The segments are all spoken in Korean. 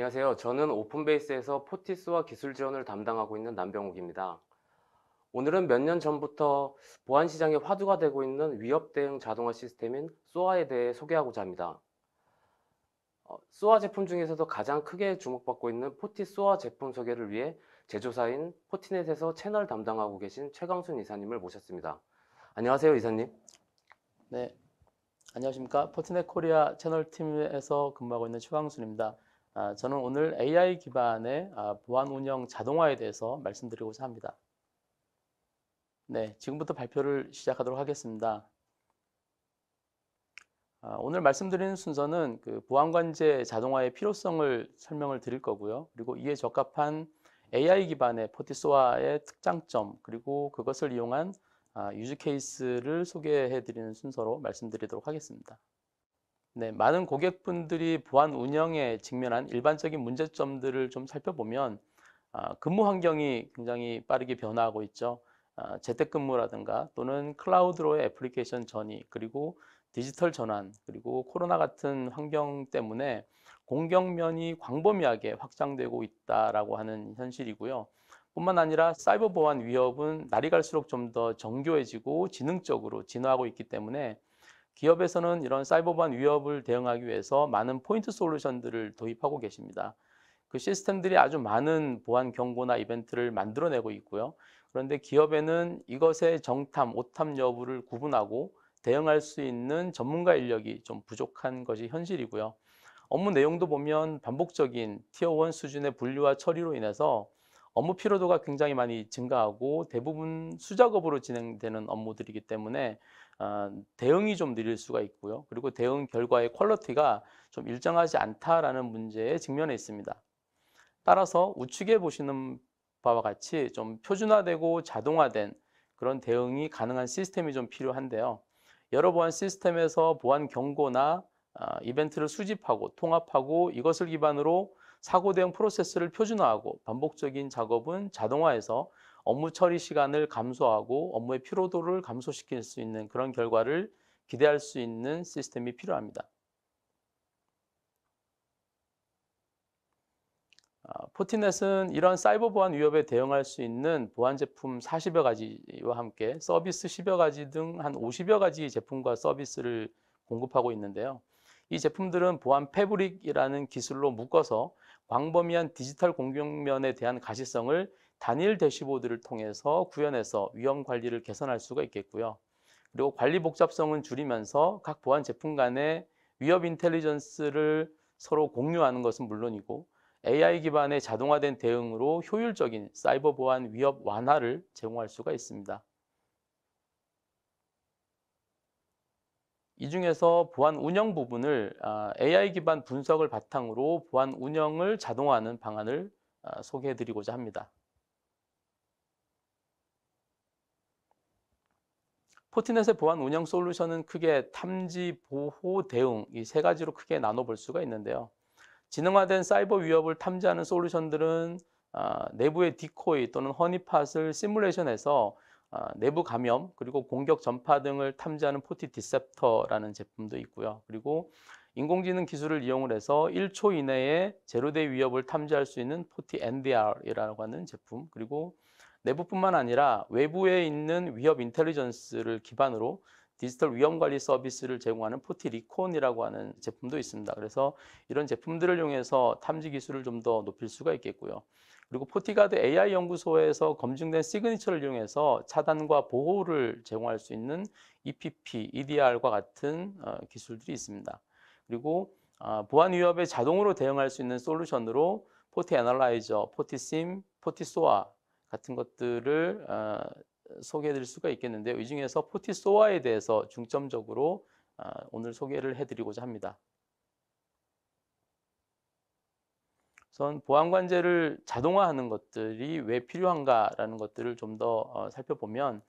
안녕하세요. 저는 오픈베이스에서 포티스와 기술 지원을 담당하고 있는 남병욱입니다. 오늘은 몇 년 전부터 보안시장에 화두가 되고 있는 위협 대응 자동화 시스템인 소아에 대해 소개하고자 합니다. 소아 어, 제품 중에서도 가장 크게 주목받고 있는 포티 소아 제품 소개를 위해 제조사인 포티넷에서 채널 담당하고 계신 최강순 이사님을 모셨습니다. 안녕하세요, 이사님. 네. 안녕하십니까. 포티넷 코리아 채널 팀에서 근무하고 있는 최강순입니다. 아, 저는 오늘 AI 기반의 아, 보안 운영 자동화에 대해서 말씀드리고자 합니다. 네, 지금부터 발표를 시작하도록 하겠습니다. 아, 오늘 말씀드리는 순서는 그 보안관제 자동화의 필요성을 설명을 드릴 거고요. 그리고 이에 적합한 AI 기반의 포티소아의 특장점 그리고 그것을 이용한 유즈 케이스를 소개해 드리는 순서로 말씀드리도록 하겠습니다. 네, 많은 고객분들이 보안 운영에 직면한 일반적인 문제점들을 좀 살펴보면 아, 근무 환경이 굉장히 빠르게 변화하고 있죠. 아, 재택근무라든가 또는 클라우드로의 애플리케이션 전이 그리고 디지털 전환 그리고 코로나 같은 환경 때문에 공격면이 광범위하게 확장되고 있다라고 하는 현실이고요. 뿐만 아니라 사이버 보안 위협은 날이 갈수록 좀 더 정교해지고 지능적으로 진화하고 있기 때문에 기업에서는 이런 사이버반 위협을 대응하기 위해서 많은 포인트 솔루션들을 도입하고 계십니다. 그 시스템들이 아주 많은 보안 경고나 이벤트를 만들어내고 있고요. 그런데 기업에는 이것의 정탐, 오탐 여부를 구분하고 대응할 수 있는 전문가 인력이 좀 부족한 것이 현실이고요. 업무 내용도 보면 반복적인 티어 원 수준의 분류와 처리로 인해서 업무 피로도가 굉장히 많이 증가하고 대부분 수작업으로 진행되는 업무들이기 때문에 어, 대응이 좀 느릴 수가 있고요. 그리고 대응 결과의 퀄러티가 좀 일정하지 않다라는 문제에 직면해 있습니다. 따라서 우측에 보시는 바와 같이 좀 표준화되고 자동화된 그런 대응이 가능한 시스템이 좀 필요한데요. 여러 보안 시스템에서 보안 경고나 어, 이벤트를 수집하고 통합하고 이것을 기반으로 사고 대응 프로세스를 표준화하고 반복적인 작업은 자동화해서 업무 처리 시간을 감소하고 업무의 피로도를 감소시킬 수 있는 그런 결과를 기대할 수 있는 시스템이 필요합니다. 아, 포티넷은 이런 사이버 보안 위협에 대응할 수 있는 보안 제품 40여 가지와 함께 서비스 10여 가지 등 한 50여 가지 제품과 서비스를 공급하고 있는데요. 이 제품들은 보안 패브릭이라는 기술로 묶어서 광범위한 디지털 공격면에 대한 가시성을 단일 대시보드를 통해서 구현해서 위험 관리를 개선할 수가 있겠고요. 그리고 관리 복잡성은 줄이면서 각 보안 제품 간의 위협 인텔리전스를 서로 공유하는 것은 물론이고 AI 기반의 자동화된 대응으로 효율적인 사이버 보안 위협 완화를 제공할 수가 있습니다. 이 중에서 보안 운영 부분을 AI 아, 기반 분석을 바탕으로 보안 운영을 자동화하는 방안을 아, 소개해 드리고자 합니다. 포티넷의 보안 운영 솔루션은 크게 탐지, 보호, 대응 이 세 가지로 크게 나눠볼 수가 있는데요. 지능화된 사이버 위협을 탐지하는 솔루션들은 아, 내부의 디코이 또는 허니팟을 시뮬레이션해서 어, 내부 감염 그리고 공격 전파 등을 탐지하는 포티 디셉터라는 제품도 있고요. 그리고 인공지능 기술을 이용을 해서 1초 이내에 제로대 위협을 탐지할 수 있는 포티 NDR이라고 하는 제품 그리고 내부뿐만 아니라 외부에 있는 위협 인텔리전스를 기반으로 디지털 위험 관리 서비스를 제공하는 포티 리콘이라고 하는 제품도 있습니다. 그래서 이런 제품들을 이용해서 탐지 기술을 좀 더 높일 수가 있겠고요. 그리고 포티가드 AI 연구소에서 검증된 시그니처를 이용해서 차단과 보호를 제공할 수 있는 EPP, EDR과 같은 어, 기술들이 있습니다. 그리고 아, 보안 위협에 자동으로 대응할 수 있는 솔루션으로 포티 애널라이저, 포티심, 포티소아 같은 것들을 어, 소개해 드릴 수가 있겠는데요. 이 중에서 포티소아에 대해서 중점적으로 아, 오늘 소개를 해드리고자 합니다. 우선 보안관제를 자동화하는 것들이 왜 필요한가라는 것들을 좀 더 어, 살펴보면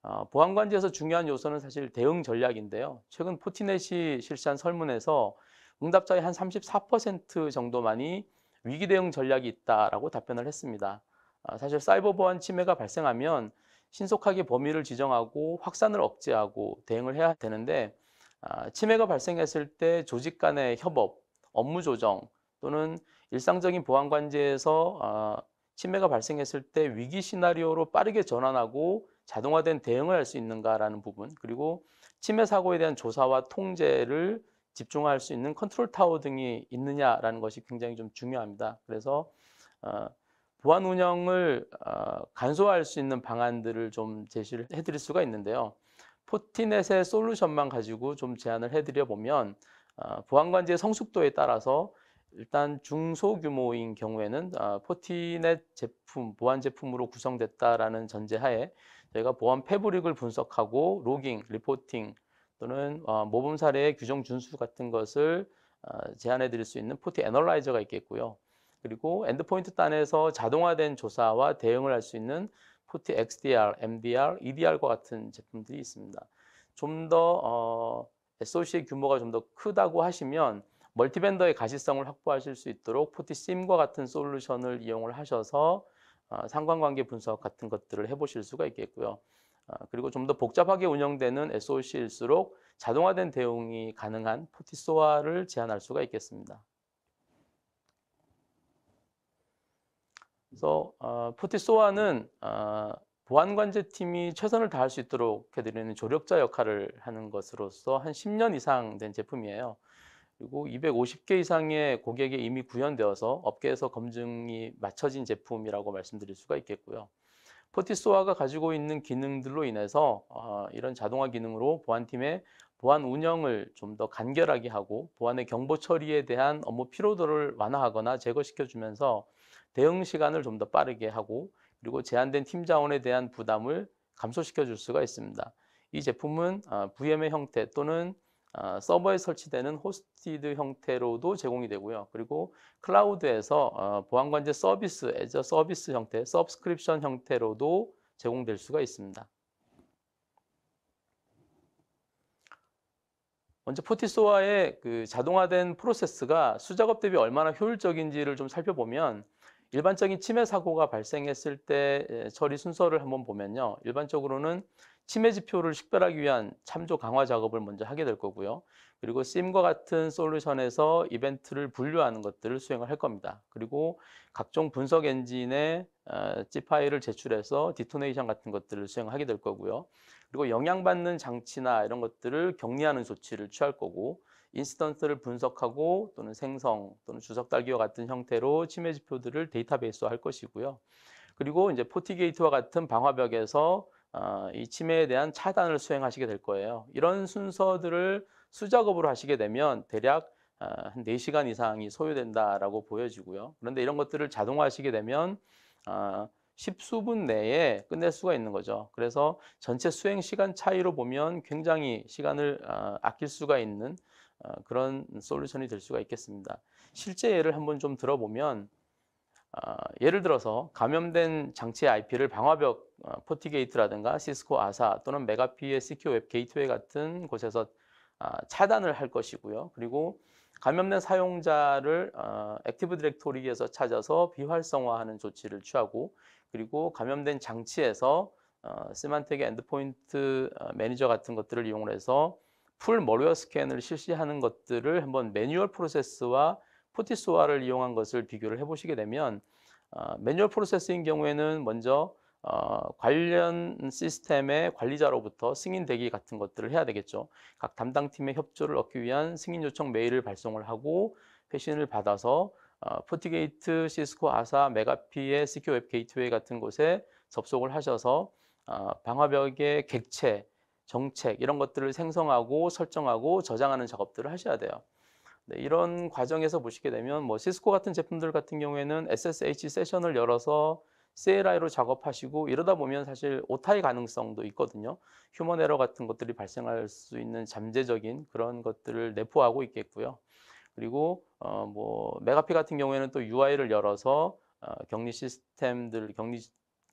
어, 보안관제에서 중요한 요소는 사실 대응 전략인데요. 최근 포티넷이 실시한 설문에서 응답자의 한 34% 정도만이 위기 대응 전략이 있다라고 답변을 했습니다. 어, 사실 사이버 보안 침해가 발생하면 신속하게 범위를 지정하고 확산을 억제하고 대응을 해야 되는데 아, 침해가 발생했을 때 조직 간의 협업, 업무 조정 또는 일상적인 보안 관제에서 아, 침해가 발생했을 때 위기 시나리오로 빠르게 전환하고 자동화된 대응을 할 수 있는가라는 부분 그리고 침해 사고에 대한 조사와 통제를 집중할 수 있는 컨트롤 타워 등이 있느냐라는 것이 굉장히 좀 중요합니다. 그래서 아, 보안 운영을 아, 간소화할 수 있는 방안들을 좀 제시를 해드릴 수가 있는데요. 포티넷의 솔루션만 가지고 좀 제안을 해드려 보면 아, 보안 관제의 성숙도에 따라서 일단 중소규모인 경우에는 아, 포티넷 제품, 보안 제품으로 구성됐다라는 전제하에 저희가 보안 패브릭을 분석하고 로깅, 리포팅 또는 어, 모범 사례의 규정 준수 같은 것을 아, 제안해 드릴 수 있는 포티 애널라이저가 있겠고요. 그리고 엔드포인트 단에서 자동화된 조사와 대응을 할 수 있는 포티 XDR, MDR, EDR과 같은 제품들이 있습니다. 좀더 어, SOC의 규모가 좀 더 크다고 하시면 멀티밴더의 가시성을 확보하실 수 있도록 포티심과 같은 솔루션을 이용을 하셔서 어, 상관관계 분석 같은 것들을 해보실 수가 있겠고요. 어, 그리고 좀 더 복잡하게 운영되는 SOC일수록 자동화된 대응이 가능한 포티소화를 제한할 수가 있겠습니다. 그래서 어, 포티소화는 보안관제팀이 최선을 다할 수 있도록 해드리는 조력자 역할을 하는 것으로서 한 10년 이상 된 제품이에요. 그리고 250개 이상의 고객이 이미 구현되어서 업계에서 검증이 마쳐진 제품이라고 말씀드릴 수가 있겠고요. 포티소아가 가지고 있는 기능들로 인해서 어, 이런 자동화 기능으로 보안팀의 보안 운영을 좀 더 간결하게 하고 보안의 경보 처리에 대한 업무 피로도를 완화하거나 제거시켜주면서 대응 시간을 좀 더 빠르게 하고 그리고 제한된 팀 자원에 대한 부담을 감소시켜 줄 수가 있습니다. 이 제품은 VM의 어, 형태 또는 어, 서버에 설치되는 호스티드 형태로도 제공이 되고요. 그리고 클라우드에서 어, 보안관제 서비스, 애저 서비스 형태, 서브스크립션 형태로도 제공될 수가 있습니다. 먼저 포티소와의 그 자동화된 프로세스가 수작업 대비 얼마나 효율적인지를 좀 살펴보면 일반적인 침해 사고가 발생했을 때 처리 순서를 한번 보면요. 일반적으로는 치매 지표를 식별하기 위한 참조 강화 작업을 먼저 하게 될 거고요. 그리고 SIM과 같은 솔루션에서 이벤트를 분류하는 것들을 수행을 할 겁니다. 그리고 각종 분석 엔진에 지 파일을 제출해서 디토네이션 같은 것들을 수행하게 될 거고요. 그리고 영향받는 장치나 이런 것들을 격리하는 조치를 취할 거고 인스턴트를 분석하고 또는 생성 또는 주석 달기와 같은 형태로 치매 지표들을 데이터베이스화 할 것이고요. 그리고 이제 포티게이트와 같은 방화벽에서 어, 이 치매에 대한 차단을 수행하시게 될 거예요. 이런 순서들을 수작업으로 하시게 되면 대략 어, 한 4시간 이상이 소요된다라고 보여지고요. 그런데 이런 것들을 자동화하시게 되면 1 어, 0수분 내에 끝낼 수가 있는 거죠. 그래서 전체 수행 시간 차이로 보면 굉장히 시간을 아낄 수가 있는 그런 솔루션이 될 수가 있겠습니다. 실제 예를 한번 좀 들어보면 어, 예를 들어서 감염된 장치의 IP를 방화벽 어, 포티게이트라든가 시스코 아사 또는 메가피의 CQ 웹 게이트웨이 같은 곳에서 어, 차단을 할 것이고요. 그리고 감염된 사용자를 액티브 디렉토리에서 찾아서 비활성화하는 조치를 취하고 그리고 감염된 장치에서 시만텍의 엔드포인트 매니저 같은 것들을 이용해서 풀머리어 스캔을 실시하는 것들을 한번 매뉴얼 프로세스와 포티스와를 이용한 것을 비교를 해보시게 되면 어, 매뉴얼 프로세스인 경우에는 먼저 어, 관련 시스템의 관리자로부터 승인 대기 같은 것들을 해야 되겠죠. 각 담당팀의 협조를 얻기 위한 승인 요청 메일을 발송을 하고 회신을 받아서 어, 포티게이트, 시스코, 아사, 메가피의 시큐 웹 게이트웨이 같은 곳에 접속을 하셔서 어, 방화벽의 객체, 정책 이런 것들을 생성하고 설정하고 저장하는 작업들을 하셔야 돼요. 네, 이런 과정에서 보시게 되면 뭐 시스코 같은 제품들 같은 경우에는 SSH 세션을 열어서 CLI로 작업하시고 이러다 보면 사실 오타의 가능성도 있거든요. 휴먼 에러 같은 것들이 발생할 수 있는 잠재적인 그런 것들을 내포하고 있겠고요. 그리고 어뭐 메가피 같은 경우에는 또 UI를 열어서 어 격리 시스템들 격리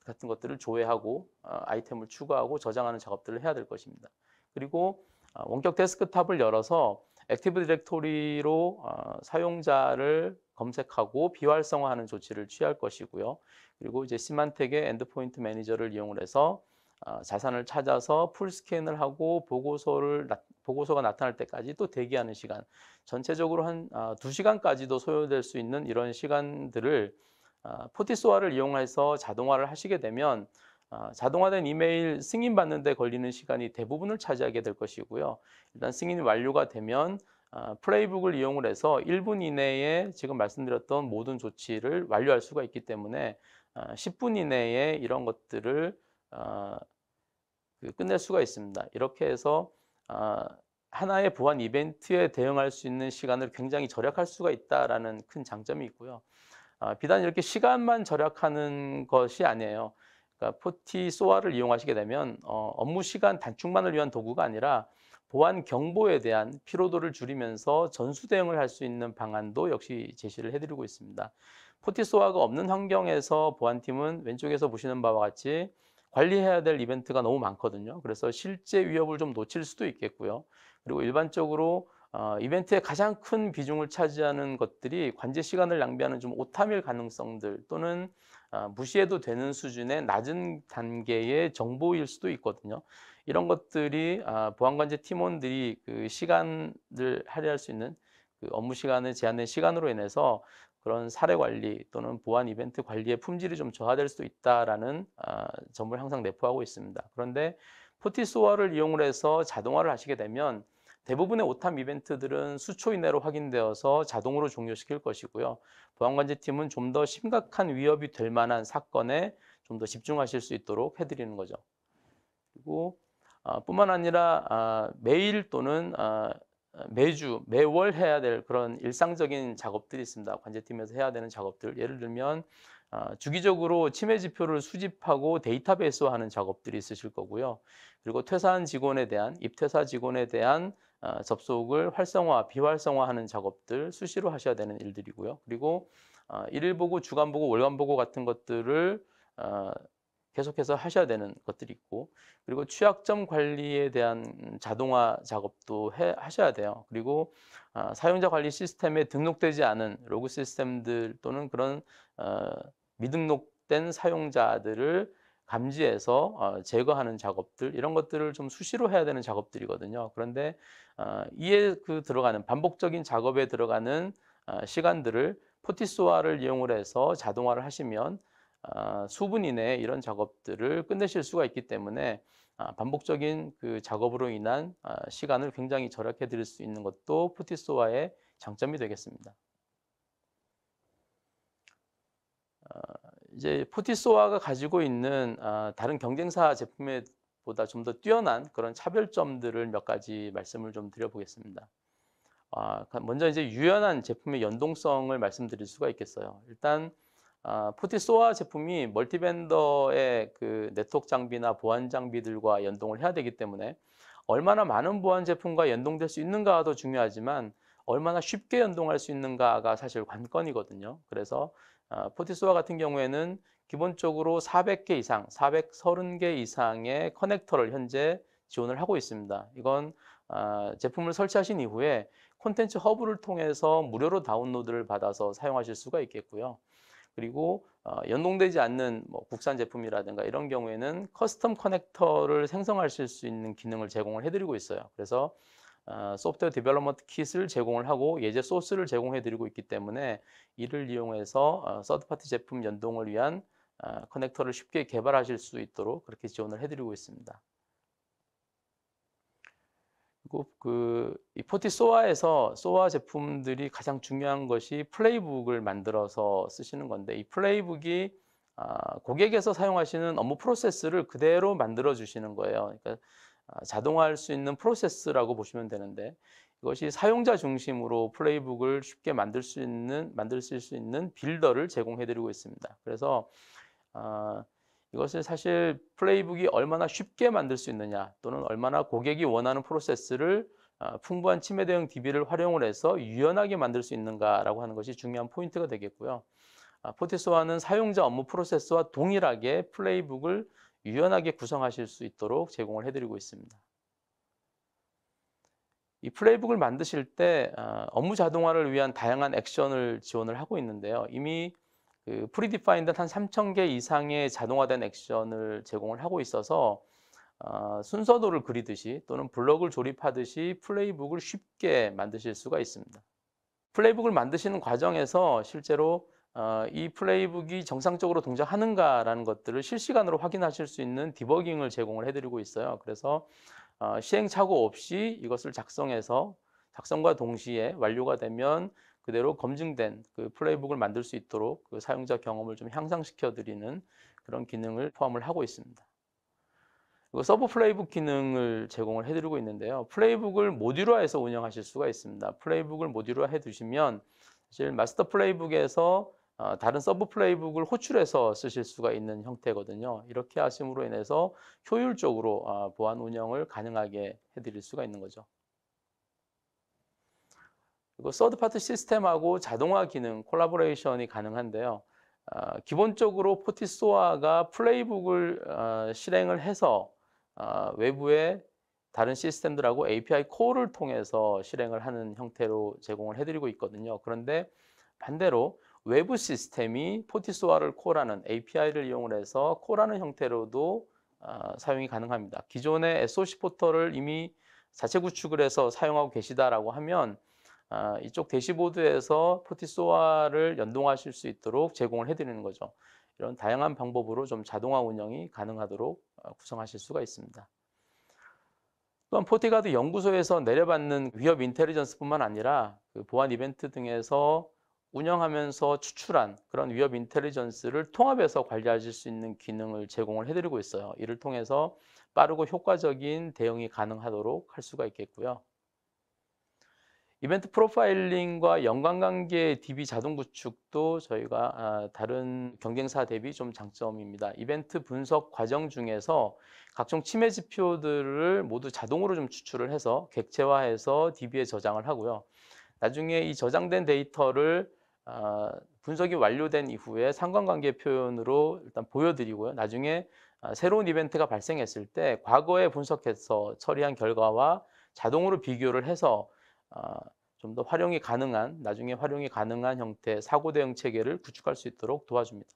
같은 것들을 조회하고 어 아이템을 추가하고 저장하는 작업들을 해야 될 것입니다. 그리고 어, 원격 데스크탑을 열어서 액티브 디렉토리로 어, 사용자를 검색하고 비활성화하는 조치를 취할 것이고요. 그리고 이제 시만텍의 엔드포인트 매니저를 이용을 해서 어, 자산을 찾아서 풀 스캔을 하고 보고서를 보고서가 나타날 때까지 또 대기하는 시간. 전체적으로 한 어, 2시간까지도 소요될 수 있는 이런 시간들을 어, 포티소화를 이용해서 자동화를 하시게 되면 아, 자동화된 이메일 승인 받는데 걸리는 시간이 대부분을 차지하게 될 것이고요. 일단 승인이 완료가 되면 아, 플레이북을 이용을 해서 1분 이내에 지금 말씀드렸던 모든 조치를 완료할 수가 있기 때문에 10분 아, 이내에 이런 것들을 그 끝낼 수가 있습니다. 이렇게 해서 하나의 보안 이벤트에 대응할 수 있는 시간을 굉장히 절약할 수가 있다라는 큰 장점이 있고요. 비단 이렇게 시간만 절약하는 것이 아니에요. 그러니까 포티소화를 이용하시게 되면 어, 업무 시간 단축만을 위한 도구가 아니라 보안 경보에 대한 피로도를 줄이면서 전수 대응을 할 수 있는 방안도 역시 제시를 해드리고 있습니다. 포티소화가 없는 환경에서 보안팀은 왼쪽에서 보시는 바와 같이 관리해야 될 이벤트가 너무 많거든요. 그래서 실제 위협을 좀 놓칠 수도 있겠고요. 그리고 일반적으로 어, 이벤트의 가장 큰 비중을 차지하는 것들이 관제 시간을 낭비하는 좀 오타밀 가능성들 또는 아, 무시해도 되는 수준의 낮은 단계의 정보일 수도 있거든요. 이런 것들이 아, 보안관제 팀원들이 그 시간을 할애할 수 있는 그 업무 시간을 제한된 시간으로 인해서 그런 사례 관리 또는 보안 이벤트 관리의 품질이 좀 저하될 수도 있다라는 아, 점을 항상 내포하고 있습니다. 그런데 포티소화를 이용을 해서 자동화를 하시게 되면 대부분의 오탐 이벤트들은 수초 이내로 확인되어서 자동으로 종료시킬 것이고요. 보안관제팀은 좀 더 심각한 위협이 될 만한 사건에 좀 더 집중하실 수 있도록 해드리는 거죠. 그리고 아, 뿐만 아니라 아, 매일 또는 아, 매주 매월 해야 될 그런 일상적인 작업들이 있습니다. 관제팀에서 해야 되는 작업들 예를 들면 아, 주기적으로 치매 지표를 수집하고 데이터베이스화하는 작업들이 있으실 거고요. 그리고 퇴사한 직원에 대한 입퇴사 직원에 대한 어, 접속을 활성화, 비활성화하는 작업들 수시로 하셔야 되는 일들이고요. 그리고 어, 일일 보고, 주간 보고, 월간 보고 같은 것들을 어, 계속해서 하셔야 되는 것들이 있고 그리고 취약점 관리에 대한 자동화 작업도 해, 하셔야 돼요. 그리고 어, 사용자 관리 시스템에 등록되지 않은 로그 시스템들 또는 그런 어, 미등록된 사용자들을 감지해서 어, 제거하는 작업들 이런 것들을 좀 수시로 해야 되는 작업들이거든요. 그런데 어, 이에 그 들어가는 반복적인 작업에 들어가는 어, 시간들을 포티스와를 이용을 해서 자동화를 하시면 수분 이내에 이런 작업들을 끝내실 수가 있기 때문에 아, 반복적인 그 작업으로 인한 아, 시간을 굉장히 절약해 드릴 수 있는 것도 포티스와의 장점이 되겠습니다. 이제 포티소아가 가지고 있는 아, 다른 경쟁사 제품에 보다 좀 더 뛰어난 그런 차별점들을 몇 가지 말씀을 좀 드려보겠습니다. 아, 먼저 이제 유연한 제품의 연동성을 말씀드릴 수가 있겠어요. 일단 포티소아 제품이 멀티밴더의 그 네트워크 장비나 보안 장비들과 연동을 해야 되기 때문에 얼마나 많은 보안 제품과 연동될 수 있는가도 중요하지만 얼마나 쉽게 연동할 수 있는가가 사실 관건이거든요. 그래서 아, 포티스와 같은 경우에는 기본적으로 400개 이상, 430개 이상의 커넥터를 현재 지원을 하고 있습니다. 이건 아, 제품을 설치하신 이후에 콘텐츠 허브를 통해서 무료로 다운로드를 받아서 사용하실 수가 있겠고요. 그리고 어, 연동되지 않는 뭐 국산 제품이라든가 이런 경우에는 커스텀 커넥터를 생성하실 수 있는 기능을 제공을 해드리고 있어요. 그래서 어, 소프트웨어 디벨로먼트 킷을 제공을 하고 예제 소스를 제공해 드리고 있기 때문에 이를 이용해서 어, 서드파티 제품 연동을 위한 어, 커넥터를 쉽게 개발하실 수 있도록 그렇게 지원을 해드리고 있습니다. 그리고 그이 포티소아에서 소아 제품들이 가장 중요한 것이 플레이북을 만들어서 쓰시는 건데 이 플레이북이 고객에서 사용하시는 업무 프로세스를 그대로 만들어 주시는 거예요. 그러니까 아, 자동화할 수 있는 프로세스라고 보시면 되는데 이것이 사용자 중심으로 플레이북을 쉽게 만들 수 있는 만들 수 있는 빌더를 제공해드리고 있습니다. 그래서 어, 이것을 사실 플레이북이 얼마나 쉽게 만들 수 있느냐 또는 얼마나 고객이 원하는 프로세스를 어, 풍부한 침해 대응 DB를 활용을 해서 유연하게 만들 수 있는가라고 하는 것이 중요한 포인트가 되겠고요. 포티스와는 사용자 업무 프로세스와 동일하게 플레이북을 유연하게 구성하실 수 있도록 제공을 해드리고 있습니다. 이 플레이북을 만드실 때 어, 업무 자동화를 위한 다양한 액션을 지원을 하고 있는데요. 이미 그 프리디파인드 한 3,000개 이상의 자동화된 액션을 제공을 하고 있어서 어, 순서도를 그리듯이 또는 블럭을 조립하듯이 플레이북을 쉽게 만드실 수가 있습니다. 플레이북을 만드시는 과정에서 실제로 어, 이 플레이북이 정상적으로 동작하는가라는 것들을 실시간으로 확인하실 수 있는 디버깅을 제공을 해드리고 있어요. 그래서 어, 시행착오 없이 이것을 작성해서 작성과 동시에 완료가 되면 그대로 검증된 그 플레이북을 만들 수 있도록 그 사용자 경험을 좀 향상시켜 드리는 그런 기능을 포함을 하고 있습니다. 그리고 서브 플레이북 기능을 제공을 해드리고 있는데요. 플레이북을 모듈화해서 운영하실 수가 있습니다. 플레이북을 모듈화해 두시면 사실 마스터 플레이북에서 어, 다른 서브 플레이북을 호출해서 쓰실 수가 있는 형태거든요. 이렇게 하심으로 인해서 효율적으로 어, 보안 운영을 가능하게 해드릴 수가 있는 거죠. 그리고 서드파트 시스템하고 자동화 기능 콜라보레이션이 가능한데요. 어, 기본적으로 포티소아가 플레이북을 실행을 해서 외부의 다른 시스템들하고 API 콜을 통해서 실행을 하는 형태로 제공을 해드리고 있거든요. 그런데 반대로 외부 시스템이 포티소와를 코라는 API를 이용해서 코라는 형태로도 어, 사용이 가능합니다. 기존의 SOC 포털을 이미 자체 구축을 해서 사용하고 계시다라고 하면 어, 이쪽 대시보드에서 포티소아를 연동하실 수 있도록 제공을 해드리는 거죠. 이런 다양한 방법으로 좀 자동화 운영이 가능하도록 아, 구성하실 수가 있습니다. 또한 포티가드 연구소에서 내려받는 위협 인텔리전스뿐만 아니라 그 보안 이벤트 등에서 운영하면서 추출한 그런 위협 인텔리전스를 통합해서 관리하실 수 있는 기능을 제공을 해드리고 있어요. 이를 통해서 빠르고 효과적인 대응이 가능하도록 할 수가 있겠고요. 이벤트 프로파일링과 연관관계 DB 자동 구축도 저희가 아, 다른 경쟁사 대비 좀 장점입니다. 이벤트 분석 과정 중에서 각종 침해 지표들을 모두 자동으로 좀 추출을 해서 객체화해서 DB에 저장을 하고요. 나중에 이 저장된 데이터를 아, 분석이 완료된 이후에 상관관계 표현으로 일단 보여드리고요. 나중에 아, 새로운 이벤트가 발생했을 때 과거에 분석해서 처리한 결과와 자동으로 비교를 해서 아, 좀더 활용이 가능한 나중에 활용이 가능한 형태의 사고 대응 체계를 구축할 수 있도록 도와줍니다.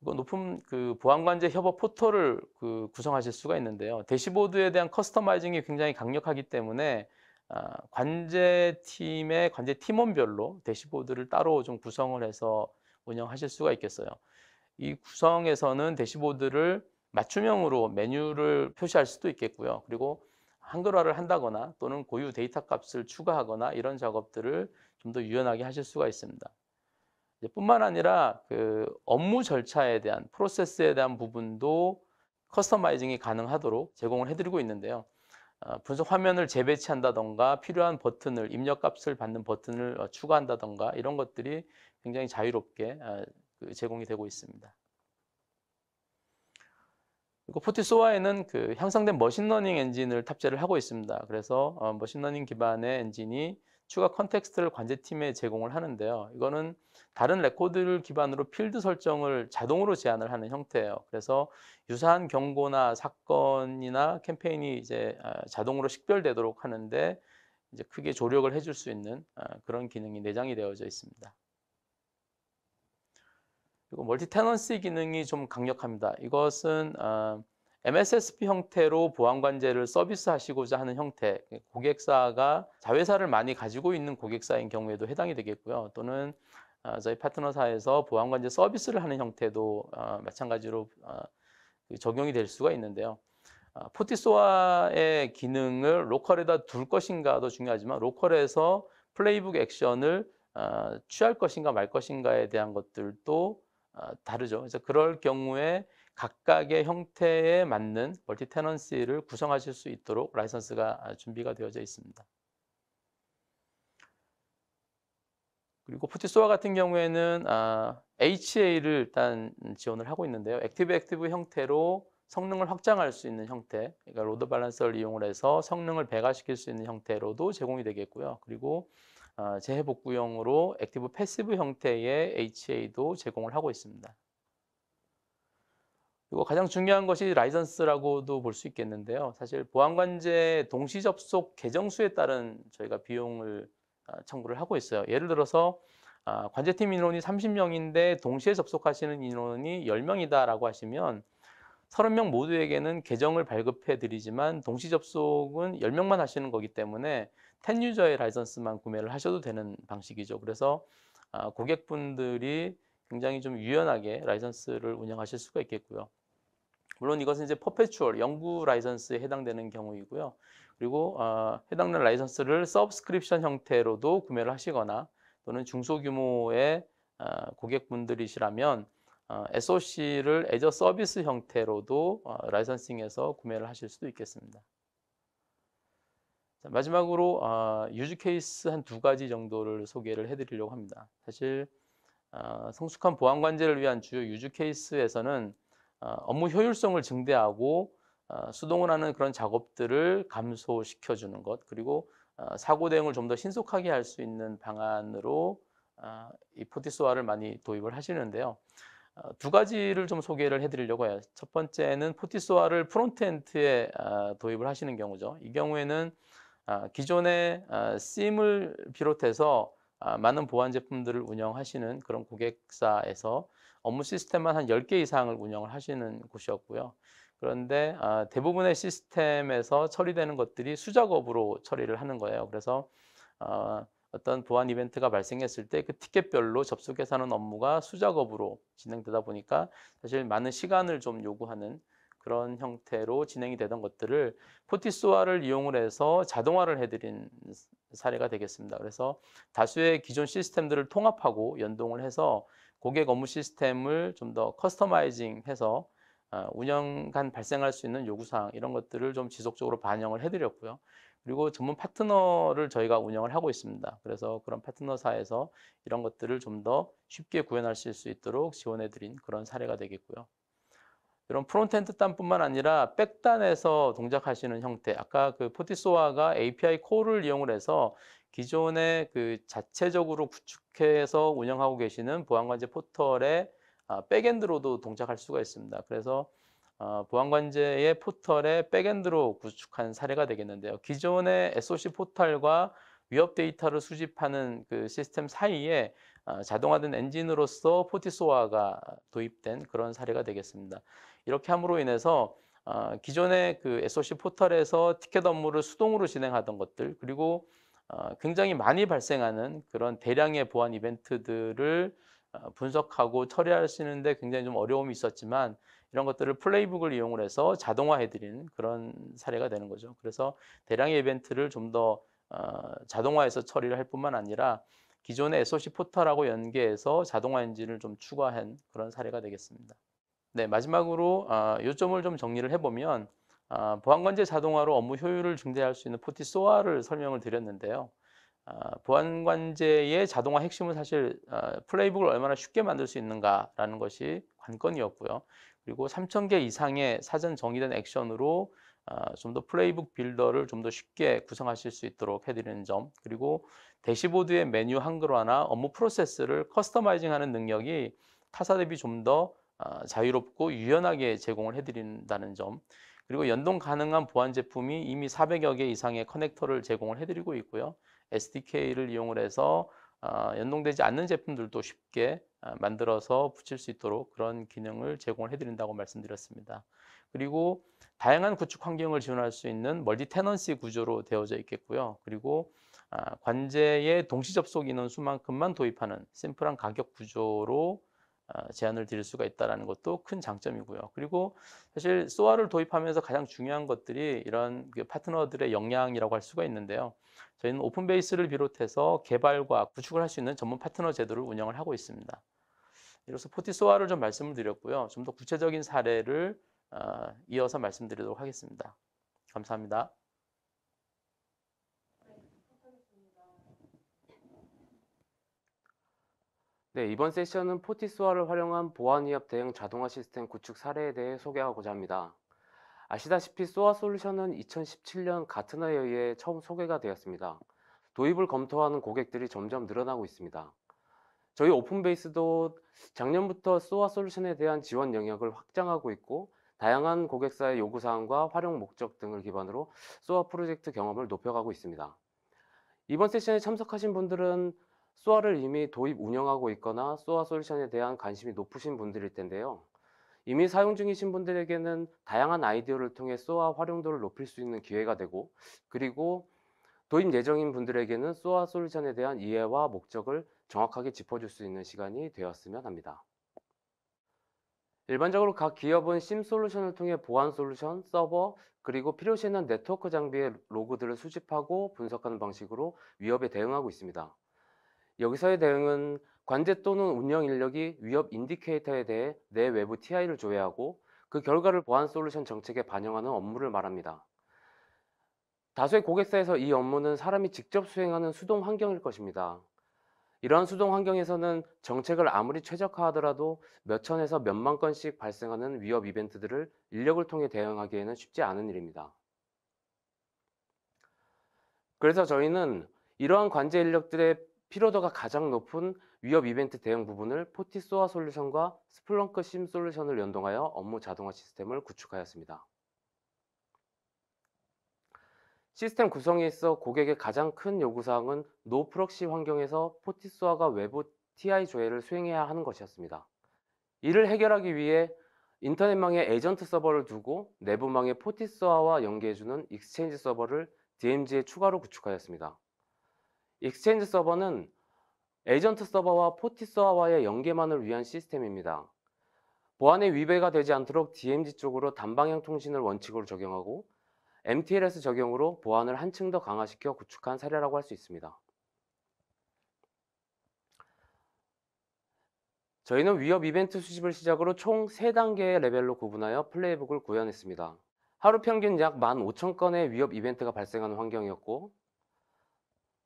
높은 그 보안관제 협업 포털을 그 구성하실 수가 있는데요. 대시보드에 대한 커스터마이징이 굉장히 강력하기 때문에 아, 관제팀의 관제 팀원별로 대시보드를 따로 좀 구성을 해서 운영하실 수가 있겠어요. 이 구성에서는 대시보드를 맞춤형으로 메뉴를 표시할 수도 있겠고요. 그리고 한글화를 한다거나 또는 고유 데이터 값을 추가하거나 이런 작업들을 좀 더 유연하게 하실 수가 있습니다. 뿐만 아니라 그 업무 절차에 대한 프로세스에 대한 부분도 커스터마이징이 가능하도록 제공을 해드리고 있는데요. 어, 분석 화면을 재배치한다던가 필요한 버튼을 입력값을 받는 버튼을 어, 추가한다던가 이런 것들이 굉장히 자유롭게 어, 그 제공이 되고 있습니다. 그리고 포티소아에는 그 향상된 머신러닝 엔진을 탑재를 하고 있습니다. 그래서 머신러닝 기반의 엔진이 추가 컨텍스트를 관제팀에 제공을 하는데요. 이거는 다른 레코드를 기반으로 필드 설정을 자동으로 제한을 하는 형태예요. 그래서 유사한 경고나 사건이나 캠페인이 이제 아, 자동으로 식별되도록 하는데 이제 크게 조력을 해줄 수 있는 아, 그런 기능이 내장이 되어져 있습니다. 그리고 멀티 테넌시 기능이 좀 강력합니다. 이것은 어, MSSP 형태로 보안관제를 서비스하시고자 하는 형태, 고객사가 자회사를 많이 가지고 있는 고객사인 경우에도 해당이 되겠고요. 또는 어, 저희 파트너사에서 보안관제 서비스를 하는 형태도 어, 마찬가지로 어, 그 적용이 될 수가 있는데요. 포티소아의 기능을 로컬에다 둘 것인가도 중요하지만 로컬에서 플레이북 액션을 취할 것인가 말 것인가에 대한 것들도 다르죠. 그래서 그럴 경우에 각각의 형태에 맞는 멀티 테넌시를 구성하실 수 있도록 라이선스가 아, 준비가 되어져 있습니다. 그리고 포티소아 같은 경우에는 아, HA를 일단 지원을 하고 있는데요. 액티브 액티브 형태로 성능을 확장할 수 있는 형태, 그러니까 로드 밸런서를 이용을 해서 성능을 배가시킬 수 있는 형태로도 제공이 되겠고요. 그리고 아, 재해복구용으로 액티브 패시브 형태의 HA도 제공을 하고 있습니다. 그리고 가장 중요한 것이 라이선스라고도 볼 수 있겠는데요. 사실 보안관제 동시 접속 계정 수에 따른 저희가 비용을 아, 청구를 하고 있어요. 예를 들어서 아, 관제팀 인원이 30명인데 동시에 접속하시는 인원이 10명이다라고 하시면 30명 모두에게는 계정을 발급해 드리지만 동시 접속은 10명만 하시는 거기 때문에 10 유저의 라이선스만 구매를 하셔도 되는 방식이죠. 그래서 아, 고객분들이 굉장히 좀 유연하게 라이선스를 운영하실 수가 있겠고요. 물론 이것은 이제 퍼페추얼 영구 라이선스에 해당되는 경우이고요. 그리고 어, 해당되 라이선스를 서브스크립션 형태로도 구매를 하시거나 또는 중소규모의 어, 고객분들이시라면 어, SOC를 애저 서비스 형태로도 어, 라이선싱에서 구매를 하실 수도 있겠습니다. 자, 마지막으로 어, 유즈 케이스 한 두 가지 정도를 소개를 해드리려고 합니다. 사실 어, 성숙한 보안관제를 위한 주요 유즈 케이스에서는 어, 업무 효율성을 증대하고 어, 수동을 하는 그런 작업들을 감소시켜 주는 것 그리고 어, 사고 대응을 좀 더 신속하게 할 수 있는 방안으로 이 포티스와를 많이 도입을 하시는데요. 두 가지를 좀 소개를 해드리려고 해요. 첫 번째는 포티스와를 프론트엔트에 도입을 하시는 경우죠. 이 경우에는 기존의 SIM을 비롯해서 많은 보안 제품들을 운영하시는 그런 고객사에서 업무 시스템만 한 10개 이상을 운영을 하시는 곳이었고요. 그런데 아, 대부분의 시스템에서 처리되는 것들이 수작업으로 처리를 하는 거예요. 그래서 어, 어떤 보안 이벤트가 발생했을 때 그 티켓별로 접속해서는 업무가 수작업으로 진행되다 보니까 사실 많은 시간을 좀 요구하는 그런 형태로 진행이 되던 것들을 포티스와를 이용을 해서 자동화를 해드린 사례가 되겠습니다. 그래서 다수의 기존 시스템들을 통합하고 연동을 해서 고객 업무 시스템을 좀 더 커스터마이징해서 어, 운영 간 발생할 수 있는 요구사항 이런 것들을 좀 지속적으로 반영을 해드렸고요. 그리고 전문 파트너를 저희가 운영을 하고 있습니다. 그래서 그런 파트너사에서 이런 것들을 좀 더 쉽게 구현하실 수 있도록 지원해드린 그런 사례가 되겠고요. 이런 프론트엔드 단뿐만 아니라 백단에서 동작하시는 형태. 아까 그 포티소아가 API 코어를 이용을 해서 기존에 그 자체적으로 구축해서 운영하고 계시는 보안관제 포털에 아, 백엔드로도 동작할 수가 있습니다. 그래서 아, 보안관제의 포털에 백엔드로 구축한 사례가 되겠는데요. 기존의 SOC 포털과 위협 데이터를 수집하는 그 시스템 사이에 아, 자동화된 엔진으로서 포티소아가 도입된 그런 사례가 되겠습니다. 이렇게 함으로 인해서 아, 기존의 그 SOC 포털에서 티켓 업무를 수동으로 진행하던 것들 그리고 아, 굉장히 많이 발생하는 그런 대량의 보안 이벤트들을 분석하고 처리할 수 있는데 굉장히 좀 어려움이 있었지만 이런 것들을 플레이북을 이용을 해서 자동화해드리는 그런 사례가 되는 거죠. 그래서 대량의 이벤트를 좀 더 자동화해서 처리를 할 뿐만 아니라 기존의 SOC 포탈하고 연계해서 자동화 엔진을 좀 추가한 그런 사례가 되겠습니다. 네, 마지막으로 아, 요점을 좀 정리를 해보면 아, 보안관제 자동화로 업무 효율을 증대할 수 있는 포티소아를 설명을 드렸는데요. 아, 보안관제의 자동화 핵심은 사실 아, 플레이북을 얼마나 쉽게 만들 수 있는가라는 것이 관건이었고요. 그리고 3,000개 이상의 사전 정의된 액션으로 아, 좀 더 플레이북 빌더를 좀 더 쉽게 구성하실 수 있도록 해드리는 점 그리고 대시보드의 메뉴 한글화나 업무 프로세스를 커스터마이징하는 능력이 타사 대비 좀더 아, 자유롭고 유연하게 제공을 해드린다는 점 그리고 연동 가능한 보안 제품이 이미 400여 개 이상의 커넥터를 제공을 해드리고 있고요 SDK를 이용을 해서 아, 연동되지 않는 제품들도 쉽게 만들어서 붙일 수 있도록 그런 기능을 제공을 해드린다고 말씀드렸습니다 그리고 다양한 구축 환경을 지원할 수 있는 멀티 테넌시 구조로 되어져 있겠고요. 그리고 아, 관제의 동시 접속 인원 수만큼만 도입하는 심플한 가격 구조로 아, 제안을 드릴 수가 있다는 것도 큰 장점이고요. 그리고 사실 소아를 도입하면서 가장 중요한 것들이 이런 그 파트너들의 역량이라고 할 수가 있는데요. 저희는 오픈베이스를 비롯해서 개발과 구축을 할 수 있는 전문 파트너 제도를 운영을 하고 있습니다. 이로써 포티소아를 좀 말씀을 드렸고요. 좀 더 구체적인 사례를 어, 이어서 말씀드리도록 하겠습니다. 감사합니다. 네, 이번 세션은 포티스와를 활용한 보안위협 대응 자동화 시스템 구축 사례에 대해 소개하고자 합니다. 아시다시피 소아 솔루션은 2017년 가트너에 의해 처음 소개가 되었습니다. 도입을 검토하는 고객들이 점점 늘어나고 있습니다. 저희 오픈베이스도 작년부터 소아 솔루션에 대한 지원 영역을 확장하고 있고 다양한 고객사의 요구사항과 활용 목적 등을 기반으로 소아 프로젝트 경험을 높여가고 있습니다. 이번 세션에 참석하신 분들은 소아를 이미 도입 운영하고 있거나 소아 솔루션에 대한 관심이 높으신 분들일 텐데요. 이미 사용 중이신 분들에게는 다양한 아이디어를 통해 소아 활용도를 높일 수 있는 기회가 되고 그리고 도입 예정인 분들에게는 소아 솔루션에 대한 이해와 목적을 정확하게 짚어줄 수 있는 시간이 되었으면 합니다. 일반적으로 각 기업은 심 솔루션을 통해 보안 솔루션, 서버, 그리고 필요시에는 네트워크 장비의 로그들을 수집하고 분석하는 방식으로 위협에 대응하고 있습니다. 여기서의 대응은 관제 또는 운영 인력이 위협 인디케이터에 대해 내 외부 TI를 조회하고 그 결과를 보안 솔루션 정책에 반영하는 업무를 말합니다. 다수의 고객사에서 이 업무는 사람이 직접 수행하는 수동 환경일 것입니다. 이러한 수동 환경에서는 정책을 아무리 최적화하더라도 몇천에서 몇만 건씩 발생하는 위협 이벤트들을 인력을 통해 대응하기에는 쉽지 않은 일입니다. 그래서 저희는 이러한 관제 인력들의 피로도가 가장 높은 위협 이벤트 대응 부분을 포티소아 솔루션과 스플렁크 심 솔루션을 연동하여 업무 자동화 시스템을 구축하였습니다. 시스템 구성에 있어 고객의 가장 큰 요구사항은 노 프럭시 환경에서 포티스와가 외부 TI 조회를 수행해야 하는 것이었습니다. 이를 해결하기 위해 인터넷망에 에이전트 서버를 두고 내부망에 포티스와와 연계해주는 익스체인지 서버를 DMZ에 추가로 구축하였습니다. 익스체인지 서버는 에이전트 서버와 포티스와의 와 연계만을 위한 시스템입니다. 보안에 위배가 되지 않도록 DMZ 쪽으로 단방향 통신을 원칙으로 적용하고 MTLS 적용으로 보안을 한층 더 강화시켜 구축한 사례라고 할 수 있습니다. 저희는 위협 이벤트 수집을 시작으로 총 3단계의 레벨로 구분하여 플레이북을 구현했습니다. 하루 평균 약 15,000건의 위협 이벤트가 발생하는 환경이었고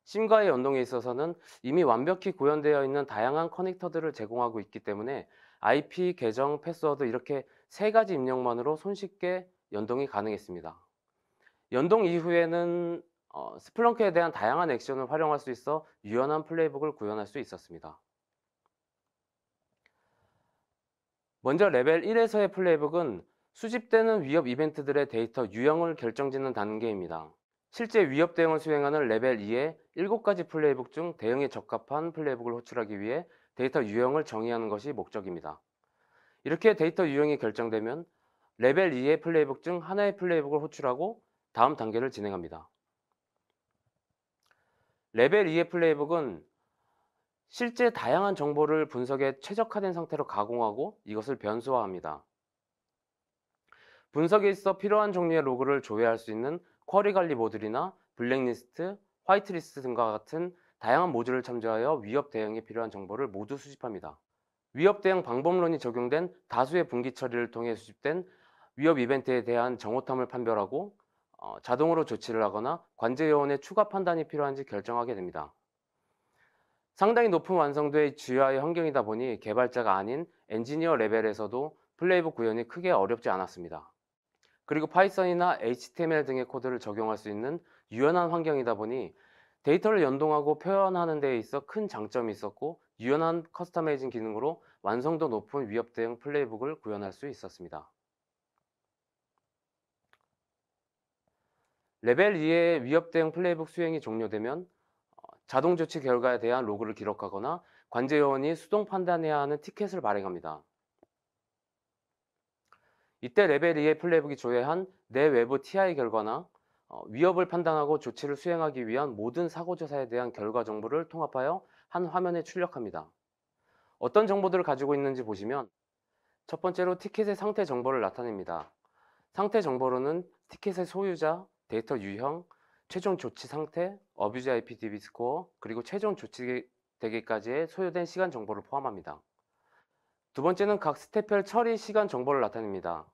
심과의 연동에 있어서는 이미 완벽히 구현되어 있는 다양한 커넥터들을 제공하고 있기 때문에 IP, 계정, 패스워드 이렇게 세 가지 입력만으로 손쉽게 연동이 가능했습니다. 연동 이후에는 어, 스플렁크에 대한 다양한 액션을 활용할 수 있어 유연한 플레이북을 구현할 수 있었습니다. 먼저 레벨 1에서의 플레이북은 수집되는 위협 이벤트들의 데이터 유형을 결정짓는 단계입니다. 실제 위협 대응을 수행하는 레벨 2의 7가지 플레이북 중 대응에 적합한 플레이북을 호출하기 위해 데이터 유형을 정의하는 것이 목적입니다. 이렇게 데이터 유형이 결정되면 레벨 2의 플레이북 중 하나의 플레이북을 호출하고 다음 단계를 진행합니다. 레벨 2의 플레이북은 실제 다양한 정보를 분석에 최적화된 상태로 가공하고 이것을 변수화합니다. 분석에 있어 필요한 종류의 로그를 조회할 수 있는 쿼리 관리 모듈이나 블랙리스트, 화이트리스트 등과 같은 다양한 모듈을 참조하여 위협 대응에 필요한 정보를 모두 수집합니다. 위협 대응 방법론이 적용된 다수의 분기 처리를 통해 수집된 위협 이벤트에 대한 정오탐을 판별하고 어, 자동으로 조치를 하거나 관제 요원의 추가 판단이 필요한지 결정하게 됩니다. 상당히 높은 완성도의 GUI 환경이다 보니 개발자가 아닌 엔지니어 레벨에서도 플레이북 구현이 크게 어렵지 않았습니다. 그리고 파이썬이나 HTML 등의 코드를 적용할 수 있는 유연한 환경이다 보니 데이터를 연동하고 표현하는 데에 있어 큰 장점이 있었고 유연한 커스터메이징 기능으로 완성도 높은 위협 대응 플레이북을 구현할 수 있었습니다. 레벨 2의 위협 대응 플레이북 수행이 종료되면 어, 자동 조치 결과에 대한 로그를 기록하거나 관제 요원이 수동 판단해야 하는 티켓을 발행합니다. 이때 레벨 2의 플레이북이 조회한 내 외부 TI 결과나 어, 위협을 판단하고 조치를 수행하기 위한 모든 사고조사에 대한 결과 정보를 통합하여 한 화면에 출력합니다. 어떤 정보들을 가지고 있는지 보시면 첫 번째로 티켓의 상태 정보를 나타냅니다. 상태 정보로는 티켓의 소유자, 데이터 유형, 최종 조치 상태, 어뷰즈 IPTV 스코어, 그리고 최종 조치 되기까지의 소요된 시간 정보를 포함합니다. 두 번째는 각 스텝별 처리 시간 정보를 나타냅니다.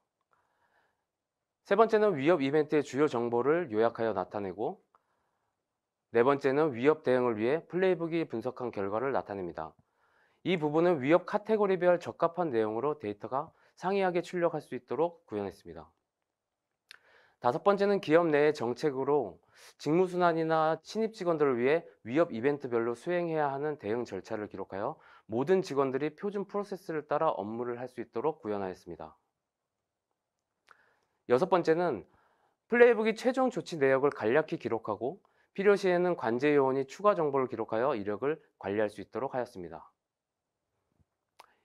세 번째는 위협 이벤트의 주요 정보를 요약하여 나타내고 네 번째는 위협 대응을 위해 플레이북이 분석한 결과를 나타냅니다. 이 부분은 위협 카테고리별 적합한 내용으로 데이터가 상이하게 출력할 수 있도록 구현했습니다. 다섯 번째는 기업 내의 정책으로 직무순환이나 신입 직원들을 위해 위협 이벤트별로 수행해야 하는 대응 절차를 기록하여 모든 직원들이 표준 프로세스를 따라 업무를 할 수 있도록 구현하였습니다. 여섯 번째는 플레이북이 최종 조치 내역을 간략히 기록하고 필요시에는 관제 요원이 추가 정보를 기록하여 이력을 관리할 수 있도록 하였습니다.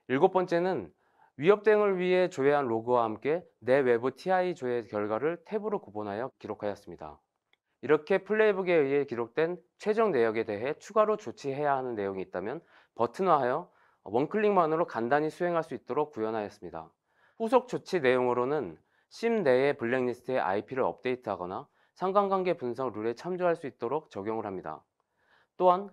일곱 번째는 위협 대응을 위해 조회한 로그와 함께 내 외부 TI 조회 결과를 탭으로 구분하여 기록하였습니다. 이렇게 플레이북에 의해 기록된 최종 내역에 대해 추가로 조치해야 하는 내용이 있다면 버튼화하여 원클릭만으로 간단히 수행할 수 있도록 구현하였습니다. 후속 조치 내용으로는 심 내의 블랙리스트의 IP를 업데이트하거나 상관관계 분석 룰에 참조할 수 있도록 적용을 합니다. 또한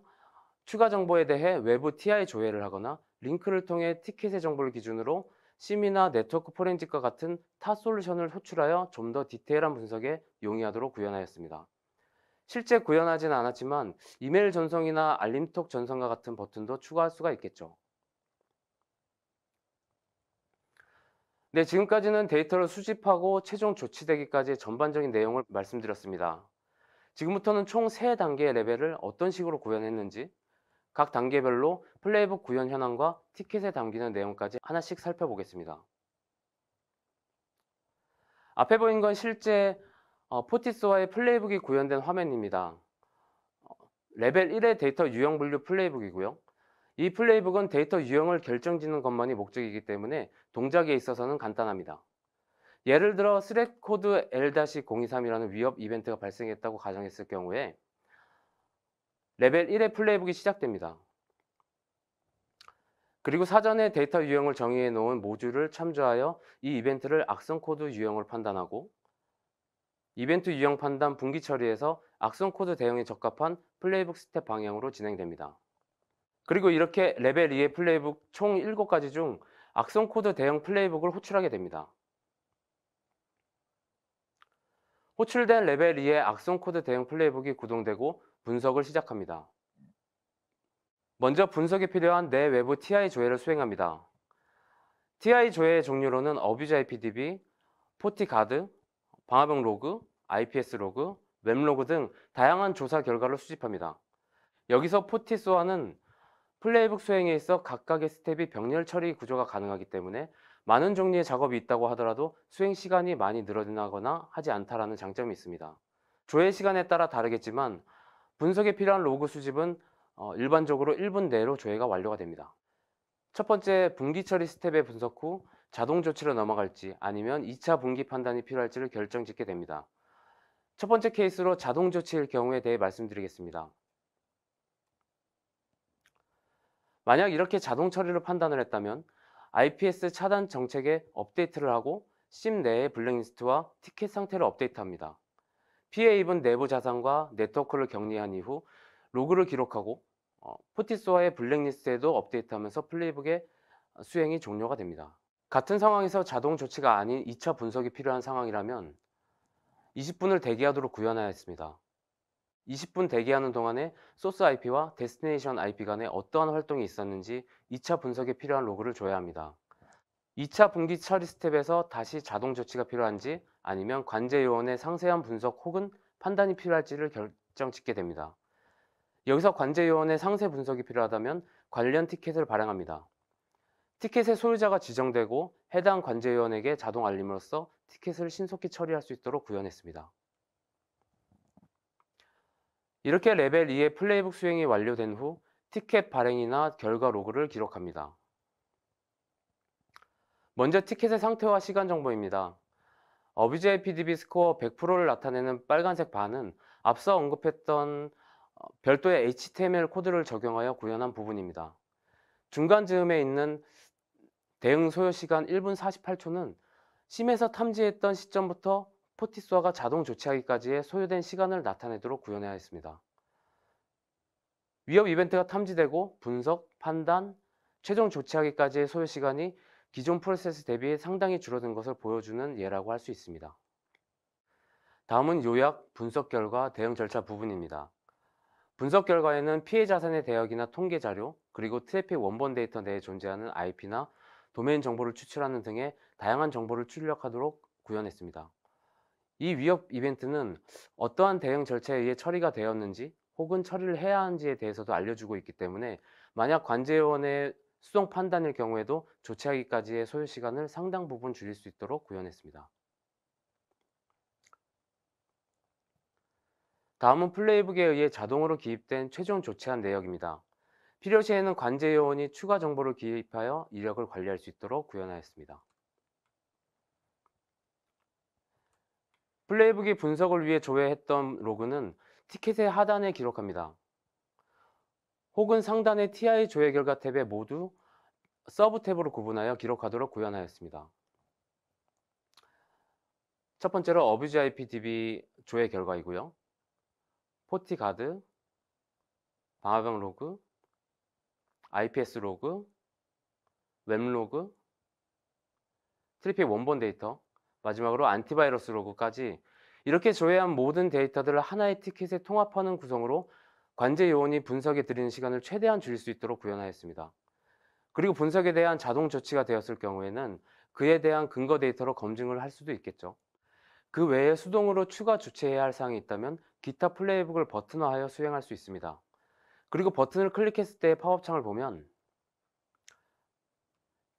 추가 정보에 대해 외부 TI 조회를 하거나 링크를 통해 티켓의 정보를 기준으로 심이나 네트워크 포렌직과 같은 타 솔루션을 호출하여 좀 더 디테일한 분석에 용이하도록 구현하였습니다. 실제 구현하지는 않았지만 이메일 전송이나 알림톡 전송과 같은 버튼도 추가할 수가 있겠죠. 네, 지금까지는 데이터를 수집하고 최종 조치되기까지의 전반적인 내용을 말씀드렸습니다. 지금부터는 총 세단계의 레벨을 어떤 식으로 구현했는지 각 단계별로 플레이북 구현 현황과 티켓에 담기는 내용까지 하나씩 살펴보겠습니다. 앞에 보인 건 실제 어, 포티스와의 플레이북이 구현된 화면입니다. 어, 레벨 1의 데이터 유형 분류 플레이북이고요. 이 플레이북은 데이터 유형을 결정짓는 것만이 목적이기 때문에 동작에 있어서는 간단합니다. 예를 들어 스렉 코드 L-023이라는 위협 이벤트가 발생했다고 가정했을 경우에 레벨 1의 플레이북이 시작됩니다. 그리고 사전에 데이터 유형을 정의해 놓은 모듈을 참조하여 이 이벤트를 악성 코드 유형을 판단하고 이벤트 유형 판단 분기 처리에서 악성 코드 대응에 적합한 플레이북 스텝 방향으로 진행됩니다. 그리고 이렇게 레벨 2의 플레이북 총 7가지 중 악성 코드 대응 플레이북을 호출하게 됩니다. 호출된 레벨 2의 악성 코드 대응 플레이북이 구동되고 분석을 시작합니다. 먼저 분석이 필요한 내외부 TI 조회를 수행합니다. TI 조회의 종류로는 어뷰즈 IPDB, 포티가드, 방화병 로그, IPS 로그, 웹 로그 등 다양한 조사 결과를 수집합니다. 여기서 포티 소화는 플레이북 수행에 있어 각각의 스텝이 병렬 처리 구조가 가능하기 때문에 많은 종류의 작업이 있다고 하더라도 수행 시간이 많이 늘어나거나 하지 않다라는 장점이 있습니다. 조회 시간에 따라 다르겠지만 분석에 필요한 로그 수집은 어, 일반적으로 1분 내로 조회가 완료가 됩니다. 첫 번째 분기 처리 스텝의 분석 후 자동 조치로 넘어갈지 아니면 2차 분기 판단이 필요할지를 결정 짓게 됩니다. 첫 번째 케이스로 자동 조치일 경우에 대해 말씀드리겠습니다. 만약 이렇게 자동 처리로 판단을 했다면 IPS 차단 정책에 업데이트를 하고 심 내의 블랙리스트와 티켓 상태를 업데이트합니다. 피해 입은 내부 자산과 네트워크를 격리한 이후 로그를 기록하고 어, 포티스와의 블랙리스트에도 업데이트하면서 플레이북의 수행이 종료가 됩니다. 같은 상황에서 자동 조치가 아닌 2차 분석이 필요한 상황이라면 20분을 대기하도록 구현하했습니다 20분 대기하는 동안에 소스 IP와 데스티네이션 IP 간에 어떠한 활동이 있었는지 2차 분석에 필요한 로그를 줘야 합니다. 2차 분기 처리 스텝에서 다시 자동 조치가 필요한지 아니면 관제 요원의 상세한 분석 혹은 판단이 필요할지를 결정 짓게 됩니다. 여기서 관제요원의 상세 분석이 필요하다면 관련 티켓을 발행합니다. 티켓의 소유자가 지정되고 해당 관제요원에게 자동 알림으로써 티켓을 신속히 처리할 수 있도록 구현했습니다. 이렇게 레벨 2의 플레이북 수행이 완료된 후 티켓 발행이나 결과 로그를 기록합니다. 먼저 티켓의 상태와 시간 정보입니다. 어뷰제 PDB 스코어 100%를 나타내는 빨간색 반은 앞서 언급했던 어, 별도의 HTML 코드를 적용하여 구현한 부분입니다. 중간 즈음에 있는 대응 소요 시간 1분 48초는 심에서 탐지했던 시점부터 포티스와가 자동 조치하기까지의 소요된 시간을 나타내도록 구현해야 했습니다. 위협 이벤트가 탐지되고 분석, 판단, 최종 조치하기까지의 소요 시간이 기존 프로세스 대비 상당히 줄어든 것을 보여주는 예라고 할 수 있습니다. 다음은 요약, 분석 결과, 대응 절차 부분입니다. 분석 결과에는 피해 자산의 대역이나 통계 자료, 그리고 트래픽 원본 데이터 내에 존재하는 IP나 도메인 정보를 추출하는 등의 다양한 정보를 출력하도록 구현했습니다. 이 위협 이벤트는 어떠한 대응 절차에 의해 처리가 되었는지 혹은 처리를 해야 하는지에 대해서도 알려주고 있기 때문에 만약 관제위원회 수송 판단일 경우에도 조치하기까지의 소요 시간을 상당 부분 줄일 수 있도록 구현했습니다. 다음은 플레이북에 의해 자동으로 기입된 최종 조치한 내역입니다. 필요시에는 관제 요원이 추가 정보를 기입하여 이력을 관리할 수 있도록 구현하였습니다. 플레이북이 분석을 위해 조회했던 로그는 티켓의 하단에 기록합니다. 혹은 상단의 TI 조회 결과 탭에 모두 서브 탭으로 구분하여 기록하도록 구현하였습니다. 첫 번째로 어뷰즈 IPDB 조회 결과이고요. 포티가드, 방화병 로그, IPS 로그, 웹 로그, 트리픽 원본 데이터, 마지막으로 안티바이러스 로그까지 이렇게 조회한 모든 데이터들을 하나의 티켓에 통합하는 구성으로 관제 요원이 분석해드리는 시간을 최대한 줄일 수 있도록 구현하였습니다. 그리고 분석에 대한 자동 조치가 되었을 경우에는 그에 대한 근거 데이터로 검증을 할 수도 있겠죠. 그 외에 수동으로 추가 주체해야할 사항이 있다면 기타 플레이북을 버튼화하여 수행할 수 있습니다. 그리고 버튼을 클릭했을 때 팝업창을 보면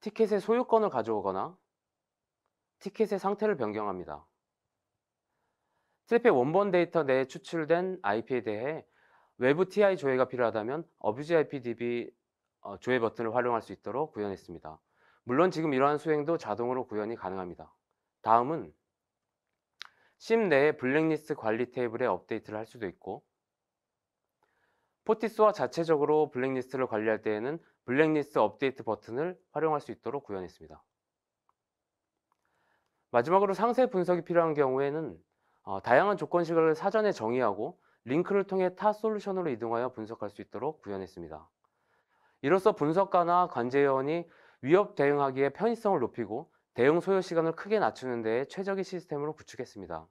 티켓의 소유권을 가져오거나 티켓의 상태를 변경합니다. 트래픽 원본 데이터 내에 추출된 IP에 대해 외부 TI 조회가 필요하다면 어뷰지 IPDB 어, 조회 버튼을 활용할 수 있도록 구현했습니다. 물론 지금 이러한 수행도 자동으로 구현이 가능합니다. 다음은 심 내에 블랙리스트 관리 테이블에 업데이트를 할 수도 있고 포티스와 자체적으로 블랙리스트를 관리할 때에는 블랙리스트 업데이트 버튼을 활용할 수 있도록 구현했습니다. 마지막으로 상세 분석이 필요한 경우에는 어, 다양한 조건식을 사전에 정의하고 링크를 통해 타 솔루션으로 이동하여 분석할 수 있도록 구현했습니다. 이로써 분석가나 관제위원이 위협 대응하기에 편의성을 높이고 대응 소요 시간을 크게 낮추는 데 최적의 시스템으로 구축했습니다.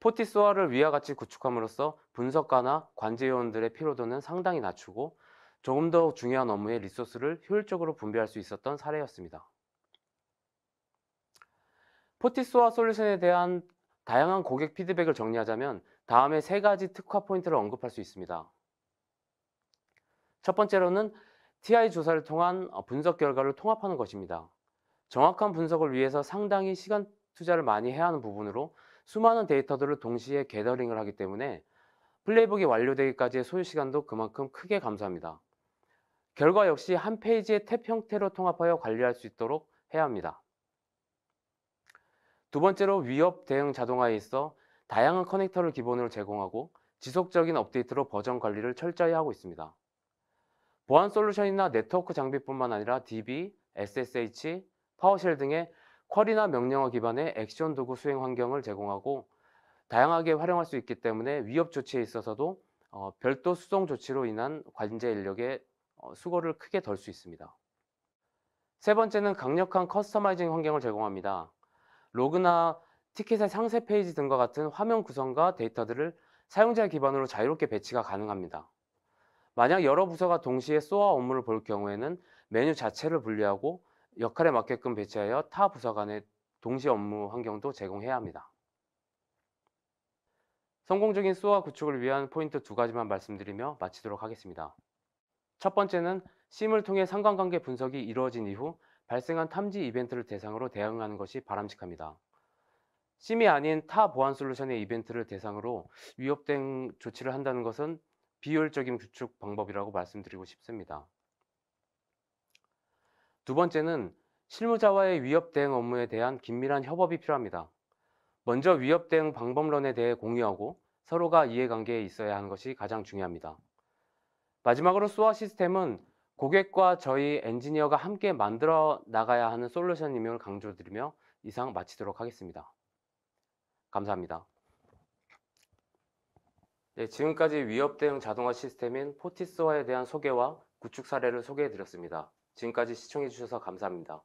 포티소아를 위와 같이 구축함으로써 분석가나 관제요원들의 피로도는 상당히 낮추고 조금 더 중요한 업무의 리소스를 효율적으로 분배할 수 있었던 사례였습니다. 포티소아 솔루션에 대한 다양한 고객 피드백을 정리하자면 다음에 세 가지 특화 포인트를 언급할 수 있습니다. 첫 번째로는 TI 조사를 통한 분석 결과를 통합하는 것입니다. 정확한 분석을 위해서 상당히 시간 투자를 많이 해야 하는 부분으로 수많은 데이터들을 동시에 게더링을 하기 때문에 플레이북이 완료되기까지의 소요 시간도 그만큼 크게 감소합니다. 결과 역시 한 페이지의 탭 형태로 통합하여 관리할 수 있도록 해야 합니다. 두 번째로 위협 대응 자동화에 있어 다양한 커넥터를 기본으로 제공하고 지속적인 업데이트로 버전 관리를 철저히 하고 있습니다. 보안 솔루션이나 네트워크 장비뿐만 아니라 DB, SSH, 파워쉘 등의 쿼리나 명령어 기반의 액션 도구 수행 환경을 제공하고 다양하게 활용할 수 있기 때문에 위협 조치에 있어서도 어, 별도 수송 조치로 인한 관제 인력의 어, 수고를 크게 덜 수 있습니다. 세 번째는 강력한 커스터마이징 환경을 제공합니다. 로그나 티켓의 상세 페이지 등과 같은 화면 구성과 데이터들을 사용자 기반으로 자유롭게 배치가 가능합니다. 만약 여러 부서가 동시에 소화 업무를 볼 경우에는 메뉴 자체를 분리하고 역할에 맞게끔 배치하여 타 부서 간의 동시 업무 환경도 제공해야 합니다. 성공적인 수화 구축을 위한 포인트 두 가지만 말씀드리며 마치도록 하겠습니다. 첫 번째는 심을 통해 상관관계 분석이 이루어진 이후 발생한 탐지 이벤트를 대상으로 대응하는 것이 바람직합니다. 심이 아닌 타 보안 솔루션의 이벤트를 대상으로 위협된 조치를 한다는 것은 비효율적인 구축 방법이라고 말씀드리고 싶습니다. 두 번째는 실무자와의 위협 대응 업무에 대한 긴밀한 협업이 필요합니다. 먼저 위협 대응 방법론에 대해 공유하고 서로가 이해관계에 있어야 하는 것이 가장 중요합니다. 마지막으로 소화 시스템은 고객과 저희 엔지니어가 함께 만들어 나가야 하는 솔루션임을 강조드리며 이상 마치도록 하겠습니다. 감사합니다. 네, 지금까지 위협 대응 자동화 시스템인 포티스와에 대한 소개와 구축 사례를 소개해 드렸습니다. 지금까지 시청해주셔서 감사합니다.